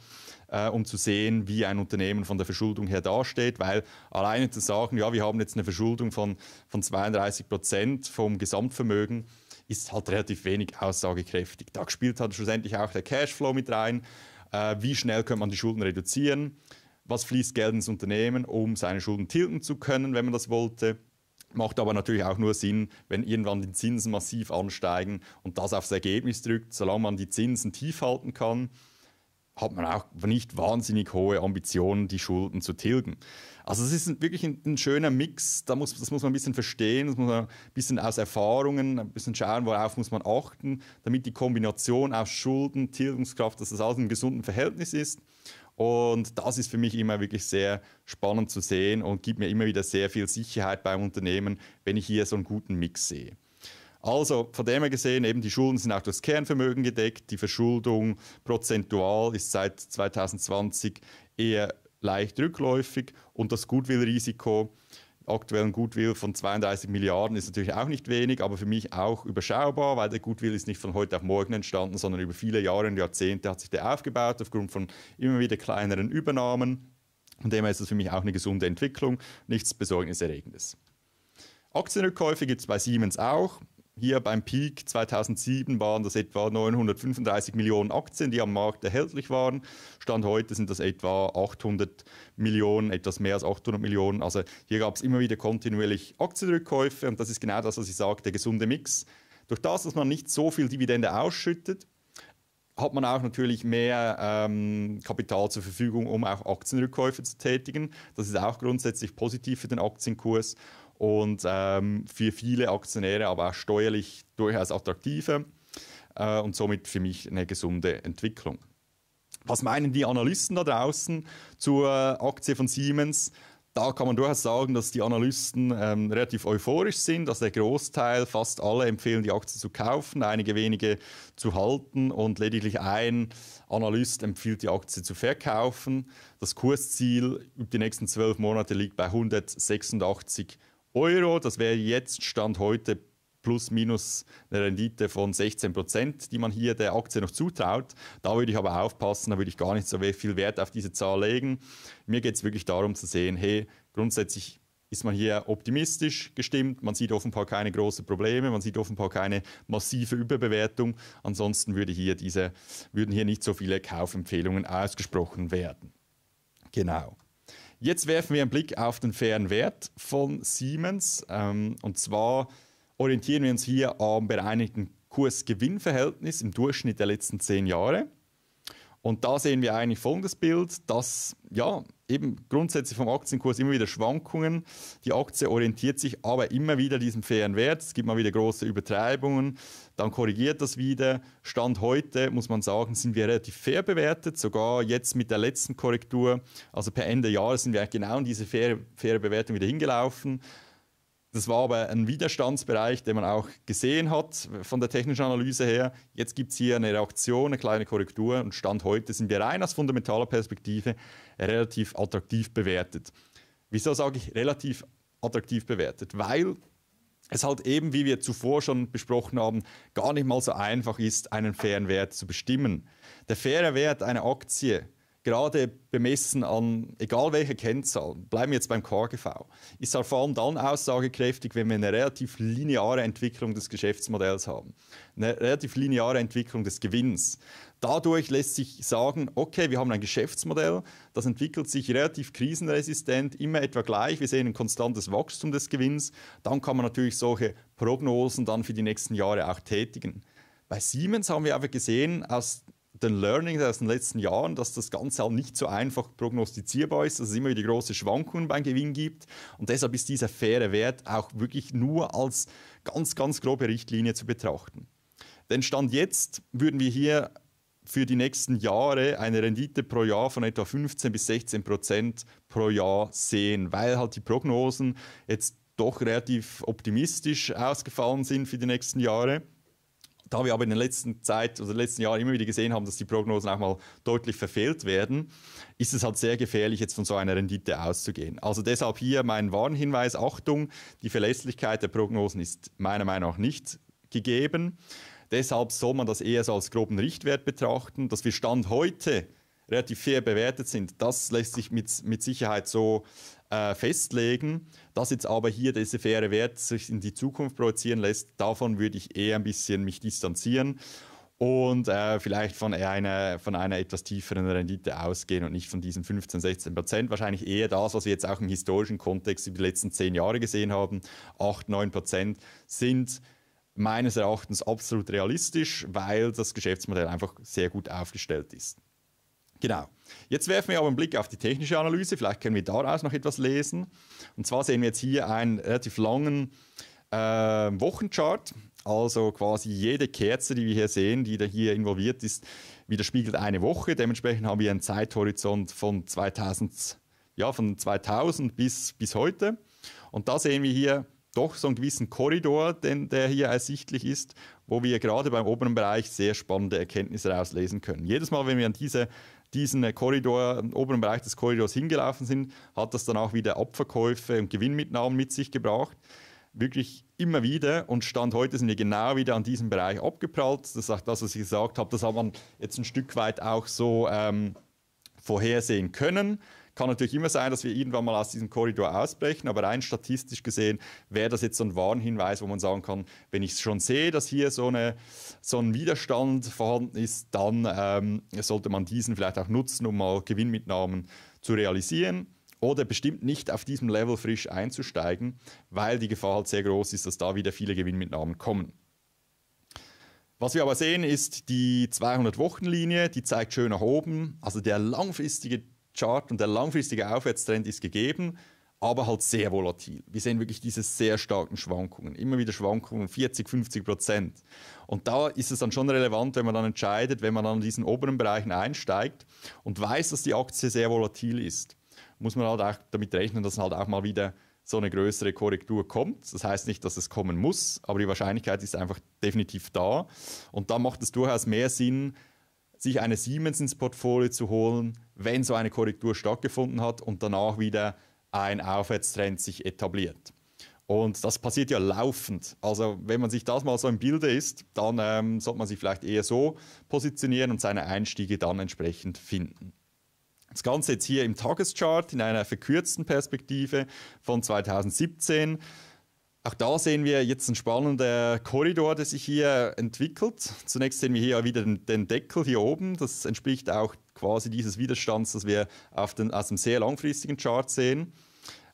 äh, um zu sehen, wie ein Unternehmen von der Verschuldung her dasteht, weil alleine zu sagen, ja, wir haben jetzt eine Verschuldung von, von 32 Prozent vom Gesamtvermögen, ist halt relativ wenig aussagekräftig. Da spielt halt schlussendlich auch der Cashflow mit rein, äh, wie schnell könnte man die Schulden reduzieren, was fließt Geld ins Unternehmen, um seine Schulden tilgen zu können, wenn man das wollte Macht aber natürlich auch nur Sinn, wenn irgendwann die Zinsen massiv ansteigen und das aufs Ergebnis drückt. Solange man die Zinsen tief halten kann, hat man auch nicht wahnsinnig hohe Ambitionen, die Schulden zu tilgen. Also es ist wirklich ein, ein schöner Mix, da muss, das muss man ein bisschen verstehen, das muss man ein bisschen aus Erfahrungen, ein bisschen schauen, worauf muss man achten, damit die Kombination aus Schulden, Tilgungskraft, dass das alles im gesunden Verhältnis ist. Und das ist für mich immer wirklich sehr spannend zu sehen und gibt mir immer wieder sehr viel Sicherheit beim Unternehmen, wenn ich hier so einen guten Mix sehe. Also von dem her gesehen, eben die Schulden sind auch durchs Kernvermögen gedeckt. Die Verschuldung prozentual ist seit 2020 eher leicht rückläufig und das Goodwill-Risiko aktuellen Goodwill von 32 Milliarden ist natürlich auch nicht wenig, aber für mich auch überschaubar, weil der Goodwill ist nicht von heute auf morgen entstanden, sondern über viele Jahre und Jahrzehnte hat sich der aufgebaut aufgrund von immer wieder kleineren Übernahmen. Und dem ist es für mich auch eine gesunde Entwicklung, nichts Besorgniserregendes. Aktienrückkäufe gibt es bei Siemens auch hier beim Peak 2007 waren das etwa 935 Millionen Aktien, die am Markt erhältlich waren. Stand heute sind das etwa 800 Millionen, etwas mehr als 800 Millionen. Also hier gab es immer wieder kontinuierlich Aktienrückkäufe und das ist genau das, was ich sage, der gesunde Mix. Durch das, dass man nicht so viel Dividende ausschüttet, hat man auch natürlich mehr ähm, Kapital zur Verfügung, um auch Aktienrückkäufe zu tätigen. Das ist auch grundsätzlich positiv für den Aktienkurs und ähm, für viele Aktionäre aber auch steuerlich durchaus attraktiver äh, und somit für mich eine gesunde Entwicklung. Was meinen die Analysten da draußen zur äh, Aktie von Siemens? Da kann man durchaus sagen, dass die Analysten ähm, relativ euphorisch sind, dass der Großteil, fast alle empfehlen, die Aktie zu kaufen, einige wenige zu halten und lediglich ein Analyst empfiehlt, die Aktie zu verkaufen. Das Kursziel über die nächsten zwölf Monate liegt bei 186 Euro. Das wäre jetzt Stand heute plus minus eine Rendite von 16 Prozent, die man hier der Aktie noch zutraut. Da würde ich aber aufpassen, da würde ich gar nicht so viel Wert auf diese Zahl legen. Mir geht es wirklich darum zu sehen, hey, grundsätzlich ist man hier optimistisch gestimmt, man sieht offenbar keine großen Probleme, man sieht offenbar keine massive Überbewertung. Ansonsten würde hier diese, würden hier nicht so viele Kaufempfehlungen ausgesprochen werden. Genau. Jetzt werfen wir einen Blick auf den fairen Wert von Siemens. Ähm, und zwar orientieren wir uns hier am bereinigten Kursgewinnverhältnis im Durchschnitt der letzten zehn Jahre. Und da sehen wir eigentlich folgendes Bild, dass ja eben grundsätzlich vom Aktienkurs immer wieder Schwankungen. Die Aktie orientiert sich aber immer wieder diesem fairen Wert. Es gibt mal wieder große Übertreibungen, dann korrigiert das wieder. Stand heute muss man sagen, sind wir relativ fair bewertet, sogar jetzt mit der letzten Korrektur. Also per Ende Jahres sind wir genau in diese faire, faire Bewertung wieder hingelaufen. Das war aber ein Widerstandsbereich, den man auch gesehen hat von der technischen Analyse her. Jetzt gibt es hier eine Reaktion, eine kleine Korrektur und Stand heute sind wir rein aus fundamentaler Perspektive relativ attraktiv bewertet. Wieso sage ich relativ attraktiv bewertet? Weil es halt eben, wie wir zuvor schon besprochen haben, gar nicht mal so einfach ist, einen fairen Wert zu bestimmen. Der faire Wert einer Aktie gerade bemessen an egal welcher Kennzahl, bleiben wir jetzt beim KGV, ist er halt vor allem dann aussagekräftig, wenn wir eine relativ lineare Entwicklung des Geschäftsmodells haben, eine relativ lineare Entwicklung des Gewinns. Dadurch lässt sich sagen, okay, wir haben ein Geschäftsmodell, das entwickelt sich relativ krisenresistent, immer etwa gleich, wir sehen ein konstantes Wachstum des Gewinns, dann kann man natürlich solche Prognosen dann für die nächsten Jahre auch tätigen. Bei Siemens haben wir aber gesehen, aus den Learnings aus den letzten Jahren, dass das Ganze halt nicht so einfach prognostizierbar ist, dass es immer wieder große Schwankungen beim Gewinn gibt. Und deshalb ist dieser faire Wert auch wirklich nur als ganz, ganz grobe Richtlinie zu betrachten. Denn Stand jetzt würden wir hier für die nächsten Jahre eine Rendite pro Jahr von etwa 15 bis 16 Prozent pro Jahr sehen, weil halt die Prognosen jetzt doch relativ optimistisch ausgefallen sind für die nächsten Jahre da wir aber in der letzten Zeit oder letzten Jahren immer wieder gesehen haben, dass die Prognosen auch mal deutlich verfehlt werden, ist es halt sehr gefährlich, jetzt von so einer Rendite auszugehen. Also deshalb hier mein Warnhinweis, Achtung, die Verlässlichkeit der Prognosen ist meiner Meinung nach nicht gegeben. Deshalb soll man das eher so als groben Richtwert betrachten, dass wir Stand heute relativ fair bewertet sind. Das lässt sich mit, mit Sicherheit so äh, festlegen. Dass jetzt aber hier der faire Wert sich in die Zukunft projizieren lässt, davon würde ich eher ein bisschen mich distanzieren und äh, vielleicht von einer, von einer etwas tieferen Rendite ausgehen und nicht von diesen 15, 16 Prozent. Wahrscheinlich eher das, was wir jetzt auch im historischen Kontext über die letzten zehn Jahre gesehen haben. 8, 9 Prozent sind meines Erachtens absolut realistisch, weil das Geschäftsmodell einfach sehr gut aufgestellt ist. Genau. Jetzt werfen wir aber einen Blick auf die technische Analyse. Vielleicht können wir daraus noch etwas lesen. Und zwar sehen wir jetzt hier einen relativ langen äh, Wochenchart. Also quasi jede Kerze, die wir hier sehen, die da hier involviert ist, widerspiegelt eine Woche. Dementsprechend haben wir einen Zeithorizont von 2000, ja, von 2000 bis, bis heute. Und da sehen wir hier doch so einen gewissen Korridor, den, der hier ersichtlich ist, wo wir gerade beim oberen Bereich sehr spannende Erkenntnisse herauslesen können. Jedes Mal, wenn wir an diese diesen äh, Korridor, äh, oberen Bereich des Korridors hingelaufen sind, hat das dann auch wieder Abverkäufe und Gewinnmitnahmen mit sich gebracht. Wirklich immer wieder und Stand heute sind wir genau wieder an diesem Bereich abgeprallt. Das ist auch das, was ich gesagt habe, das hat man jetzt ein Stück weit auch so ähm, vorhersehen können kann natürlich immer sein, dass wir irgendwann mal aus diesem Korridor ausbrechen, aber rein statistisch gesehen wäre das jetzt so ein Warnhinweis, wo man sagen kann, wenn ich schon sehe, dass hier so, eine, so ein Widerstand vorhanden ist, dann ähm, sollte man diesen vielleicht auch nutzen, um mal Gewinnmitnahmen zu realisieren oder bestimmt nicht auf diesem Level frisch einzusteigen, weil die Gefahr halt sehr groß ist, dass da wieder viele Gewinnmitnahmen kommen. Was wir aber sehen, ist die 200-Wochen-Linie, die zeigt schön nach oben. Also der langfristige Chart und der langfristige Aufwärtstrend ist gegeben, aber halt sehr volatil. Wir sehen wirklich diese sehr starken Schwankungen, immer wieder Schwankungen, 40, 50 Prozent. Und da ist es dann schon relevant, wenn man dann entscheidet, wenn man dann in diesen oberen Bereichen einsteigt und weiß, dass die Aktie sehr volatil ist, muss man halt auch damit rechnen, dass halt auch mal wieder so eine größere Korrektur kommt. Das heißt nicht, dass es kommen muss, aber die Wahrscheinlichkeit ist einfach definitiv da. Und da macht es durchaus mehr Sinn, sich eine Siemens ins Portfolio zu holen, wenn so eine Korrektur stattgefunden hat und danach wieder ein Aufwärtstrend sich etabliert. Und das passiert ja laufend. Also wenn man sich das mal so im Bilde ist, dann ähm, sollte man sich vielleicht eher so positionieren und seine Einstiege dann entsprechend finden. Das Ganze jetzt hier im Tageschart in einer verkürzten Perspektive von 2017. Auch da sehen wir jetzt einen spannenden Korridor, der sich hier entwickelt. Zunächst sehen wir hier wieder den, den Deckel hier oben. Das entspricht auch quasi dieses Widerstands, das wir den, aus dem sehr langfristigen Chart sehen.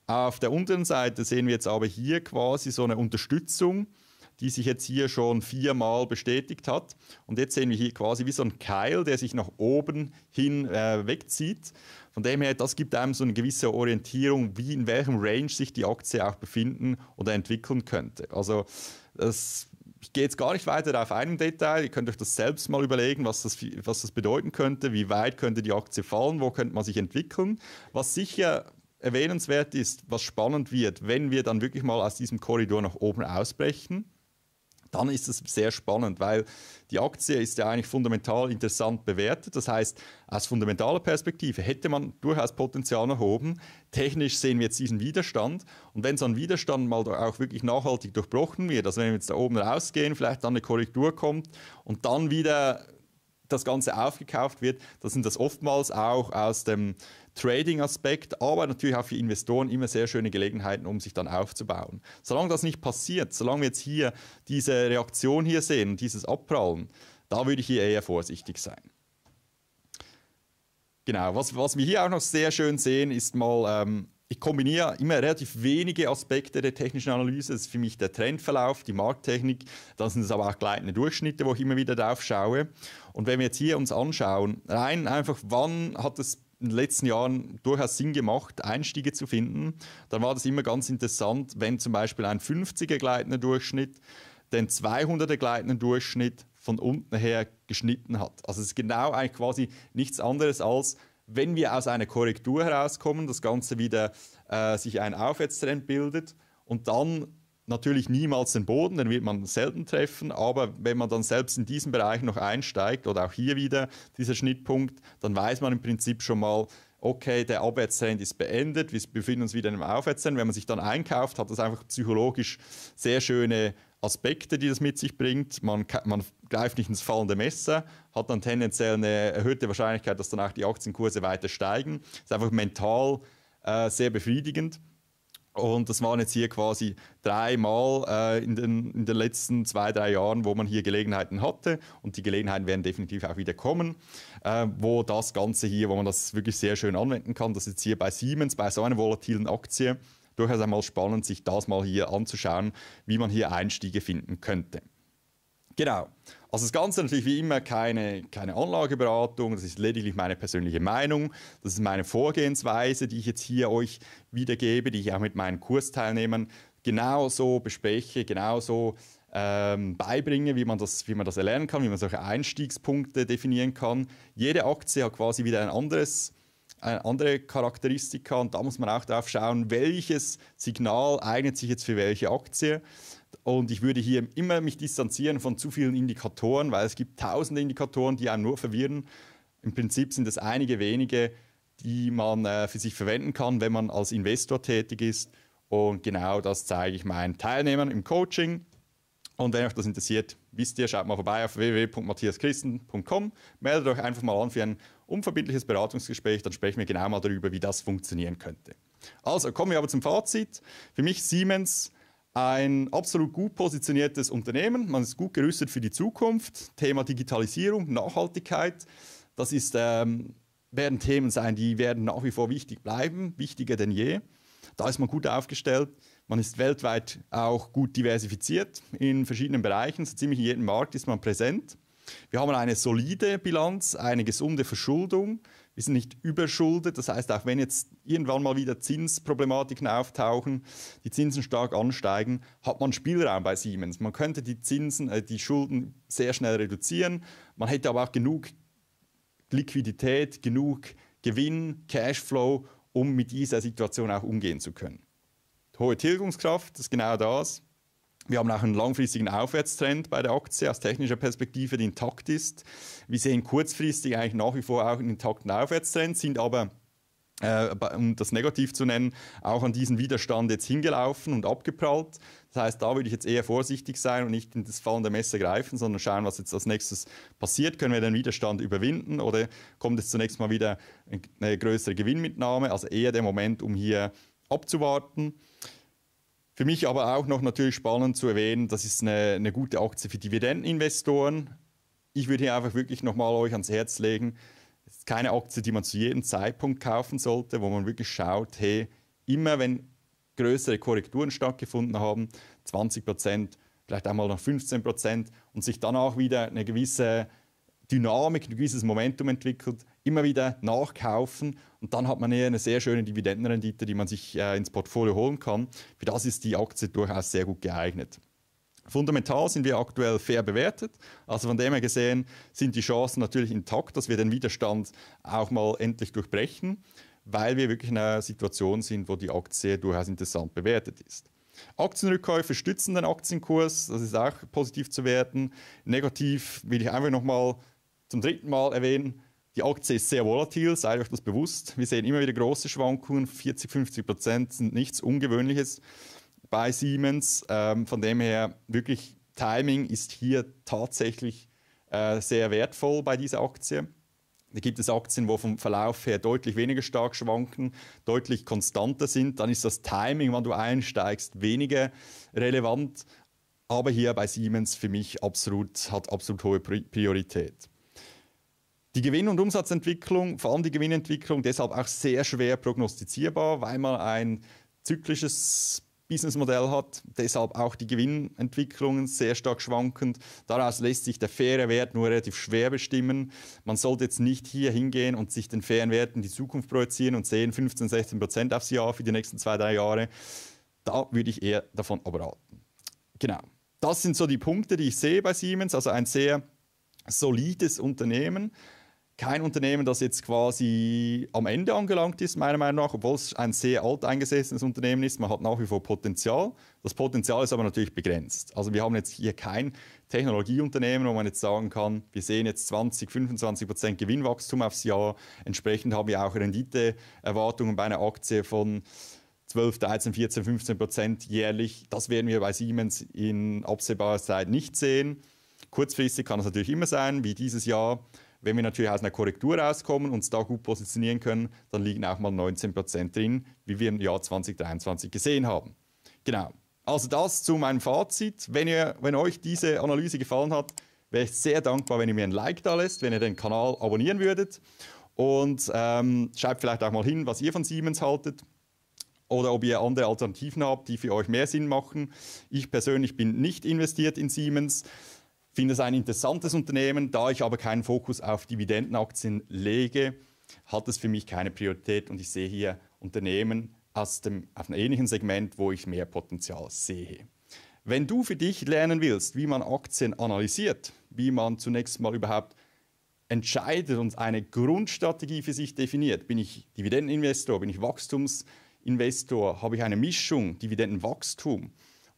Auf der unteren Seite sehen wir jetzt aber hier quasi so eine Unterstützung, die sich jetzt hier schon viermal bestätigt hat. Und jetzt sehen wir hier quasi wie so ein Keil, der sich nach oben hin äh, wegzieht. Von dem her, das gibt einem so eine gewisse Orientierung, wie in welchem Range sich die Aktie auch befinden oder entwickeln könnte. Also das, ich gehe jetzt gar nicht weiter auf einem Detail. Ihr könnt euch das selbst mal überlegen, was das, was das bedeuten könnte, wie weit könnte die Aktie fallen, wo könnte man sich entwickeln. Was sicher erwähnenswert ist, was spannend wird, wenn wir dann wirklich mal aus diesem Korridor nach oben ausbrechen dann ist es sehr spannend, weil die Aktie ist ja eigentlich fundamental interessant bewertet. Das heißt, aus fundamentaler Perspektive hätte man durchaus Potenzial erhoben. Technisch sehen wir jetzt diesen Widerstand. Und wenn so ein Widerstand mal auch wirklich nachhaltig durchbrochen wird, also wenn wir jetzt da oben rausgehen, vielleicht dann eine Korrektur kommt und dann wieder das Ganze aufgekauft wird, dann sind das oftmals auch aus dem Trading-Aspekt, aber natürlich auch für Investoren immer sehr schöne Gelegenheiten, um sich dann aufzubauen. Solange das nicht passiert, solange wir jetzt hier diese Reaktion hier sehen, dieses Abprallen, da würde ich hier eher vorsichtig sein. Genau, was, was wir hier auch noch sehr schön sehen, ist mal ähm, ich kombiniere immer relativ wenige Aspekte der technischen Analyse. Das ist für mich der Trendverlauf, die Markttechnik. Dann sind es aber auch gleitende Durchschnitte, wo ich immer wieder drauf schaue. Und wenn wir jetzt hier uns anschauen, rein einfach, wann hat es in den letzten Jahren durchaus Sinn gemacht, Einstiege zu finden, dann war das immer ganz interessant, wenn zum Beispiel ein 50er gleitender Durchschnitt den 200er gleitenden Durchschnitt von unten her geschnitten hat. Also es ist genau eigentlich quasi nichts anderes als wenn wir aus einer Korrektur herauskommen, das Ganze wieder äh, sich ein Aufwärtstrend bildet und dann natürlich niemals den Boden, den wird man selten treffen, aber wenn man dann selbst in diesem Bereich noch einsteigt oder auch hier wieder dieser Schnittpunkt, dann weiß man im Prinzip schon mal, okay, der Abwärtstrend ist beendet, wir befinden uns wieder im Aufwärtstrend. Wenn man sich dann einkauft, hat das einfach psychologisch sehr schöne Aspekte, die das mit sich bringt. Man, man greift nicht ins fallende Messer, hat dann tendenziell eine erhöhte Wahrscheinlichkeit, dass danach die Aktienkurse weiter steigen. Das ist einfach mental äh, sehr befriedigend. Und das waren jetzt hier quasi dreimal äh, in, den, in den letzten zwei, drei Jahren, wo man hier Gelegenheiten hatte. Und die Gelegenheiten werden definitiv auch wieder kommen, äh, wo das Ganze hier, wo man das wirklich sehr schön anwenden kann. Das jetzt hier bei Siemens, bei so einer volatilen Aktie, durchaus einmal spannend, sich das mal hier anzuschauen, wie man hier Einstiege finden könnte. Genau. Also das Ganze natürlich wie immer keine, keine Anlageberatung, das ist lediglich meine persönliche Meinung, das ist meine Vorgehensweise, die ich jetzt hier euch wiedergebe, die ich auch mit meinen Kursteilnehmern genauso bespreche, genauso ähm, beibringe, wie man, das, wie man das erlernen kann, wie man solche Einstiegspunkte definieren kann. Jede Aktie hat quasi wieder ein anderes eine andere Charakteristika, und da muss man auch darauf schauen, welches Signal eignet sich jetzt für welche Aktie. Und ich würde hier immer mich distanzieren von zu vielen Indikatoren, weil es gibt tausende Indikatoren, die einen nur verwirren. Im Prinzip sind es einige wenige, die man äh, für sich verwenden kann, wenn man als Investor tätig ist. Und genau das zeige ich meinen Teilnehmern im Coaching. Und wenn euch das interessiert, wisst ihr, schaut mal vorbei auf www.matthiaschristen.com, meldet euch einfach mal an für ein unverbindliches Beratungsgespräch, dann sprechen wir genau mal darüber, wie das funktionieren könnte. Also kommen wir aber zum Fazit. Für mich Siemens ein absolut gut positioniertes Unternehmen. Man ist gut gerüstet für die Zukunft. Thema Digitalisierung, Nachhaltigkeit, das ist, ähm, werden Themen sein, die werden nach wie vor wichtig bleiben, wichtiger denn je. Da ist man gut aufgestellt. Man ist weltweit auch gut diversifiziert in verschiedenen Bereichen. So ziemlich in jedem Markt ist man präsent. Wir haben eine solide Bilanz, eine gesunde Verschuldung. Wir sind nicht überschuldet. Das heißt, auch wenn jetzt irgendwann mal wieder Zinsproblematiken auftauchen, die Zinsen stark ansteigen, hat man Spielraum bei Siemens. Man könnte die Zinsen, äh, die Schulden sehr schnell reduzieren. Man hätte aber auch genug Liquidität, genug Gewinn, Cashflow, um mit dieser Situation auch umgehen zu können hohe Tilgungskraft das ist genau das. Wir haben auch einen langfristigen Aufwärtstrend bei der Aktie aus technischer Perspektive, der intakt ist. Wir sehen kurzfristig eigentlich nach wie vor auch einen intakten Aufwärtstrend, sind aber äh, um das negativ zu nennen, auch an diesen Widerstand jetzt hingelaufen und abgeprallt. Das heißt, da würde ich jetzt eher vorsichtig sein und nicht in das fallende Messer greifen, sondern schauen, was jetzt als nächstes passiert. Können wir den Widerstand überwinden oder kommt jetzt zunächst mal wieder eine größere Gewinnmitnahme? Also eher der Moment, um hier abzuwarten. Für mich aber auch noch natürlich spannend zu erwähnen, das ist eine, eine gute Aktie für Dividendeninvestoren. Ich würde hier einfach wirklich nochmal euch ans Herz legen, es ist keine Aktie, die man zu jedem Zeitpunkt kaufen sollte, wo man wirklich schaut, hey, immer wenn größere Korrekturen stattgefunden haben, 20 Prozent, vielleicht einmal noch 15 Prozent und sich dann auch wieder eine gewisse Dynamik, ein gewisses Momentum entwickelt, immer wieder nachkaufen und dann hat man eher eine sehr schöne Dividendenrendite, die man sich äh, ins Portfolio holen kann. Für das ist die Aktie durchaus sehr gut geeignet. Fundamental sind wir aktuell fair bewertet. Also von dem her gesehen sind die Chancen natürlich intakt, dass wir den Widerstand auch mal endlich durchbrechen, weil wir wirklich in einer Situation sind, wo die Aktie durchaus interessant bewertet ist. Aktienrückkäufe stützen den Aktienkurs, das ist auch positiv zu werten. Negativ will ich einfach nochmal zum dritten Mal erwähnen, die Aktie ist sehr volatil, seid euch das bewusst. Wir sehen immer wieder große Schwankungen, 40, 50 Prozent sind nichts Ungewöhnliches bei Siemens. Ähm, von dem her wirklich Timing ist hier tatsächlich äh, sehr wertvoll bei dieser Aktie. Da gibt es Aktien, wo vom Verlauf her deutlich weniger stark schwanken, deutlich konstanter sind. Dann ist das Timing, wann du einsteigst, weniger relevant. Aber hier bei Siemens für mich absolut, hat absolut hohe Priorität. Die Gewinn- und Umsatzentwicklung, vor allem die Gewinnentwicklung, deshalb auch sehr schwer prognostizierbar, weil man ein zyklisches Businessmodell hat, deshalb auch die Gewinnentwicklung sehr stark schwankend. Daraus lässt sich der faire Wert nur relativ schwer bestimmen. Man sollte jetzt nicht hier hingehen und sich den fairen Wert in die Zukunft projizieren und sehen 15, 16 Prozent aufs Jahr für die nächsten zwei, drei Jahre. Da würde ich eher davon abraten. Genau. Das sind so die Punkte, die ich sehe bei Siemens. Also ein sehr solides Unternehmen, kein Unternehmen, das jetzt quasi am Ende angelangt ist, meiner Meinung nach, obwohl es ein sehr alteingesessenes Unternehmen ist. Man hat nach wie vor Potenzial. Das Potenzial ist aber natürlich begrenzt. Also wir haben jetzt hier kein Technologieunternehmen, wo man jetzt sagen kann, wir sehen jetzt 20, 25 Prozent Gewinnwachstum aufs Jahr. Entsprechend haben wir auch Renditeerwartungen bei einer Aktie von 12, 13, 14, 15 Prozent jährlich. Das werden wir bei Siemens in absehbarer Zeit nicht sehen. Kurzfristig kann es natürlich immer sein, wie dieses Jahr wenn wir natürlich aus einer Korrektur rauskommen und uns da gut positionieren können, dann liegen auch mal 19 drin, wie wir im Jahr 2023 gesehen haben. Genau. Also das zu meinem Fazit. Wenn, ihr, wenn euch diese Analyse gefallen hat, wäre ich sehr dankbar, wenn ihr mir ein Like da lässt, wenn ihr den Kanal abonnieren würdet. Und ähm, schreibt vielleicht auch mal hin, was ihr von Siemens haltet oder ob ihr andere Alternativen habt, die für euch mehr Sinn machen. Ich persönlich bin nicht investiert in Siemens finde es ein interessantes Unternehmen. Da ich aber keinen Fokus auf Dividendenaktien lege, hat es für mich keine Priorität und ich sehe hier Unternehmen aus dem, auf einem ähnlichen Segment, wo ich mehr Potenzial sehe. Wenn du für dich lernen willst, wie man Aktien analysiert, wie man zunächst mal überhaupt entscheidet und eine Grundstrategie für sich definiert, bin ich Dividendeninvestor, bin ich Wachstumsinvestor, habe ich eine Mischung Dividendenwachstum,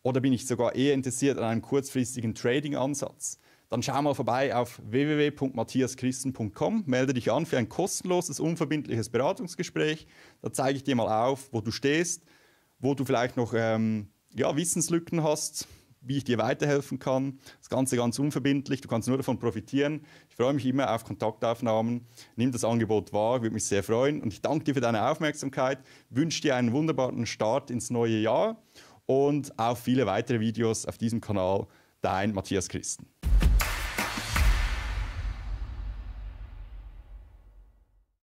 oder bin ich sogar eher interessiert an einem kurzfristigen Trading-Ansatz? Dann schau mal vorbei auf www.matthiaschristen.com, melde dich an für ein kostenloses, unverbindliches Beratungsgespräch. Da zeige ich dir mal auf, wo du stehst, wo du vielleicht noch ähm, ja, Wissenslücken hast, wie ich dir weiterhelfen kann. Das Ganze ganz unverbindlich, du kannst nur davon profitieren. Ich freue mich immer auf Kontaktaufnahmen. Nimm das Angebot wahr, würde mich sehr freuen. Und ich danke dir für deine Aufmerksamkeit, wünsche dir einen wunderbaren Start ins neue Jahr und auch viele weitere Videos auf diesem Kanal. Dein Matthias Christen.